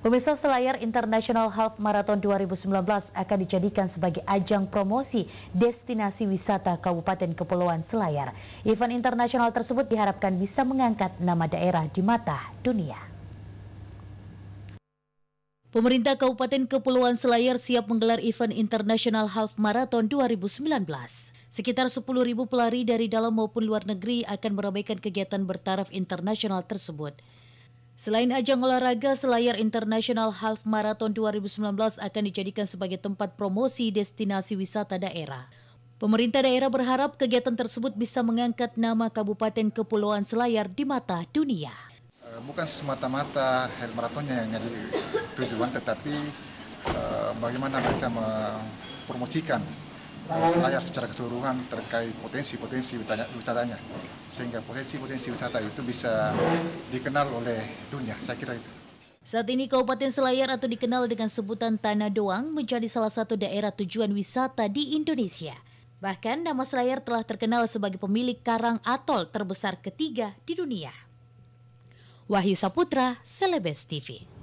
Pemirsa Selayar International Half Marathon 2019 akan dijadikan sebagai ajang promosi destinasi wisata Kabupaten Kepulauan Selayar. Event internasional tersebut diharapkan bisa mengangkat nama daerah di mata dunia. Pemerintah Kabupaten Kepulauan Selayar siap menggelar event International Half Marathon 2019. Sekitar 10.000 pelari dari dalam maupun luar negeri akan meramaikan kegiatan bertaraf internasional tersebut. Selain ajang olahraga, Selayar International Half Marathon 2019 akan dijadikan sebagai tempat promosi destinasi wisata daerah. Pemerintah daerah berharap kegiatan tersebut bisa mengangkat nama Kabupaten Kepulauan Selayar di mata dunia. Eh, bukan semata-mata half marathonnya yang jadi tujuan, tetapi eh, bagaimana bisa mempromosikan selayar secara keseluruhan terkait potensi-potensi wisatanya sehingga potensi-potensi wisata itu bisa dikenal oleh dunia saya kira itu saat ini Kabupaten Selayar atau dikenal dengan sebutan Tanah Doang menjadi salah satu daerah tujuan wisata di Indonesia. Bahkan nama Selayar telah terkenal sebagai pemilik karang atol terbesar ketiga di dunia. Wahyu Saputra, Celebes TV.